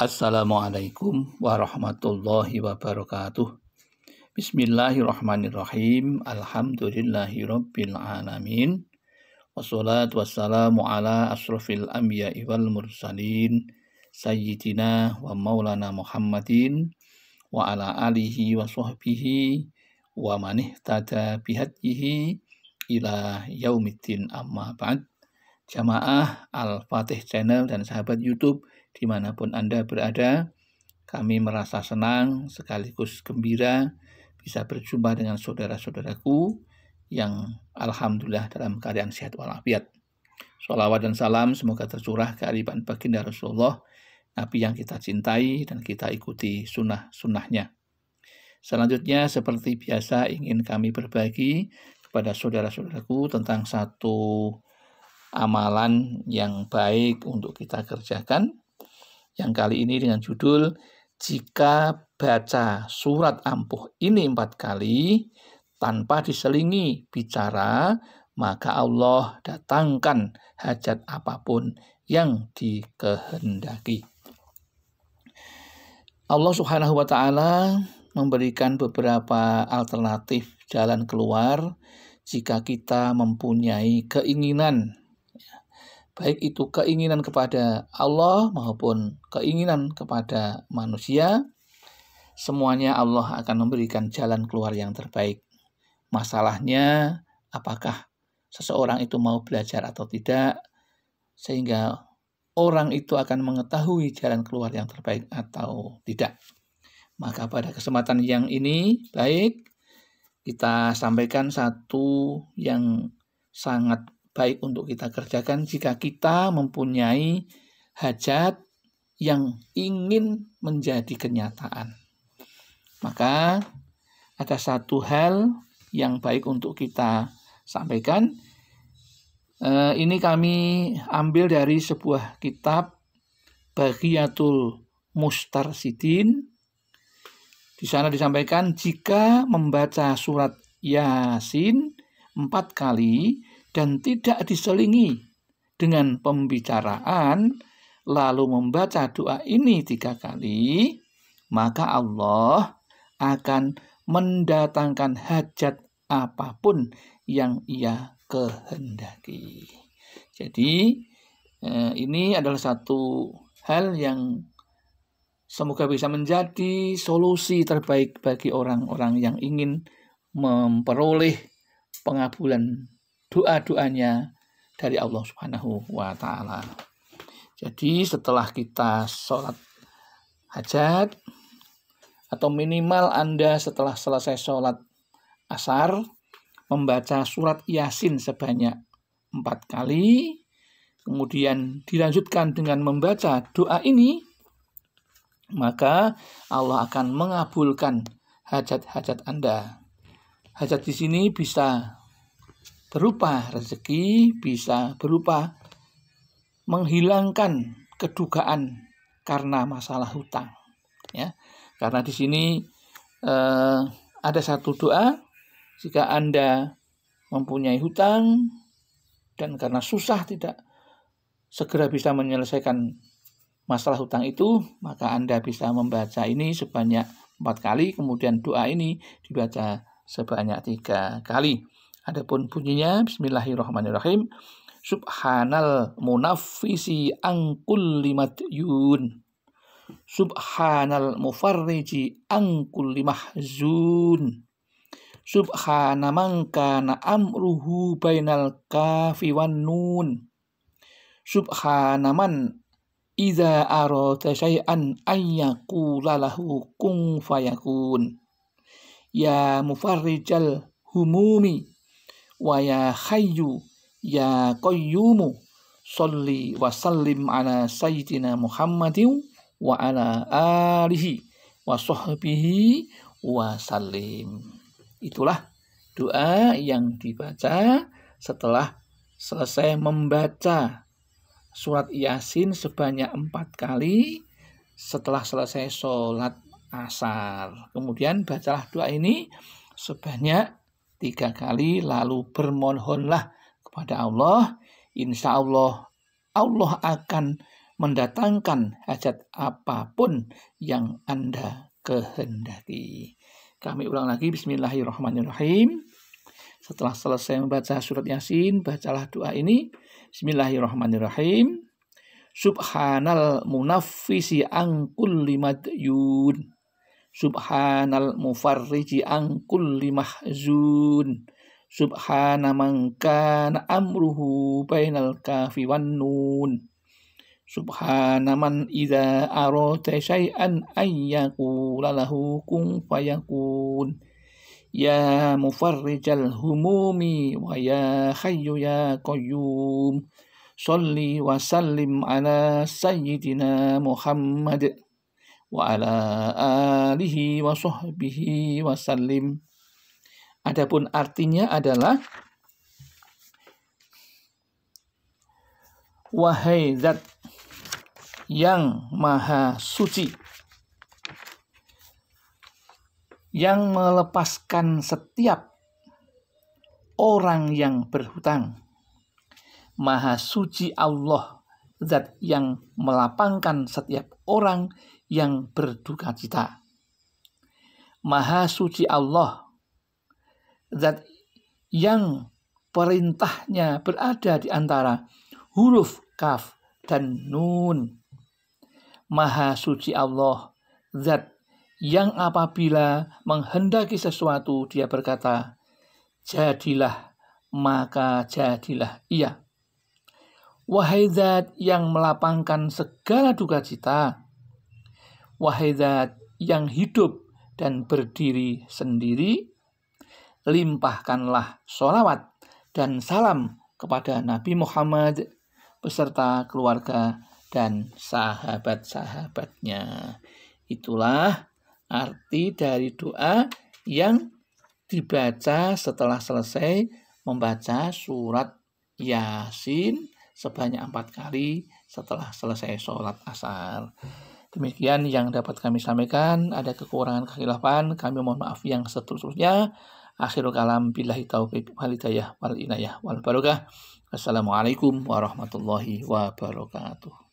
Assalamualaikum warahmatullahi wabarakatuh. Bismillahirrahmanirrahim. Alhamdulillahirabbil alamin. Wassalatu wassalamu ala asrofil anbiya wal mursalin sayyidina wa maulana Muhammadin wa ala alihi wa sahbihi wa man ihtada bihadyihi ila yaumiddin amma ba'd jamaah Al-Fatih Channel dan sahabat YouTube dimanapun Anda berada. Kami merasa senang sekaligus gembira bisa berjumpa dengan saudara-saudaraku yang Alhamdulillah dalam keadaan sehat walafiat. Salawat dan salam semoga tercurah kearifan baginda Rasulullah, Nabi yang kita cintai dan kita ikuti sunnah-sunnahnya. Selanjutnya, seperti biasa ingin kami berbagi kepada saudara-saudaraku tentang satu amalan yang baik untuk kita kerjakan. Yang kali ini dengan judul jika baca surat ampuh ini empat kali tanpa diselingi bicara, maka Allah datangkan hajat apapun yang dikehendaki. Allah Subhanahu wa taala memberikan beberapa alternatif jalan keluar jika kita mempunyai keinginan baik itu keinginan kepada Allah maupun keinginan kepada manusia, semuanya Allah akan memberikan jalan keluar yang terbaik. Masalahnya, apakah seseorang itu mau belajar atau tidak, sehingga orang itu akan mengetahui jalan keluar yang terbaik atau tidak. Maka, pada kesempatan yang ini, baik kita sampaikan satu yang sangat baik untuk kita kerjakan jika kita mempunyai hajat yang ingin menjadi kenyataan. Maka ada satu hal yang baik untuk kita sampaikan. Eh, ini kami ambil dari sebuah kitab Bagiatul Mustarsidin. Di sana disampaikan jika membaca surat Yasin empat kali, dan tidak diselingi dengan pembicaraan, lalu membaca doa ini tiga kali, maka Allah akan mendatangkan hajat apapun yang ia kehendaki. Jadi, eh, ini adalah satu hal yang semoga bisa menjadi solusi terbaik bagi orang-orang yang ingin memperoleh pengabulan doa-doanya dari Allah Subhanahu wa taala. Jadi setelah kita sholat hajat atau minimal Anda setelah selesai sholat asar membaca surat Yasin sebanyak empat kali, kemudian dilanjutkan dengan membaca doa ini, maka Allah akan mengabulkan hajat-hajat Anda. Hajat di sini bisa berupa rezeki, bisa berupa menghilangkan kedugaan karena masalah hutang. Ya, karena di sini eh, ada satu doa jika anda mempunyai hutang dan karena susah tidak segera bisa menyelesaikan masalah hutang itu, maka Anda bisa membaca ini sebanyak empat kali, kemudian doa ini dibaca sebanyak tiga kali. Adapun bunyinya bismillahirrahmanirrahim subhanal munafisi angkul limat yun subhanal mufarriji angkul limah zun. subhana man amruhu bainal kafi wan nun subhana man idza arada syai'an ayyaqula lahu fayakun ya mufarrijal humumi wa ya hayyu ya qayyumu salli wa sallim ala sayyidina Muhammadin wa ala alihi wa sahbihi wa sallim. Itulah doa yang dibaca setelah selesai membaca surat Yasin sebanyak empat kali setelah selesai sholat asar. Kemudian bacalah doa ini sebanyak tiga kali lalu bermohonlah kepada Allah insya Allah Allah akan mendatangkan hajat apapun yang Anda kehendaki. Kami ulang lagi, Bismillahirrahmanirrahim. Setelah selesai membaca surat Yasin, bacalah doa ini. Bismillahirrahmanirrahim. Subhanal mu'nafisi angkul limadyun. Subhanal mufarriji angkul limahzun Subhana amruhu bainal kafi wan nun. Subhana man idza arata syai'an ay lahu kun fayakun. Ya mufarrijal humumi wa ya hayyu ya qayyum. Salli wa sallim ala sayyidina Muhammad. وعلى آله وصحبه وسلم Adapun artinya adalah Wahai zat yang maha suci yang melepaskan setiap orang yang berhutang Maha suci Allah zat yang melapangkan setiap orang yang berduka cita. Maha suci Allah, zat yang perintahnya berada di antara huruf kaf dan nun. Maha suci Allah, zat yang apabila menghendaki sesuatu, dia berkata, jadilah, maka jadilah ia. Wahai zat yang melapangkan segala duka cita. Wahai zat yang hidup dan berdiri sendiri. Limpahkanlah sholawat dan salam kepada Nabi Muhammad beserta keluarga dan sahabat-sahabatnya. Itulah arti dari doa yang dibaca setelah selesai membaca surat Yasin sebanyak empat kali setelah selesai sholat asar. Demikian yang dapat kami sampaikan. Ada kekurangan kehilafan kami mohon maaf yang seterusnya. Akhirul kalam bilahi taufiq wal hidayah wal inayah wal barokah. Assalamualaikum warahmatullahi wabarakatuh.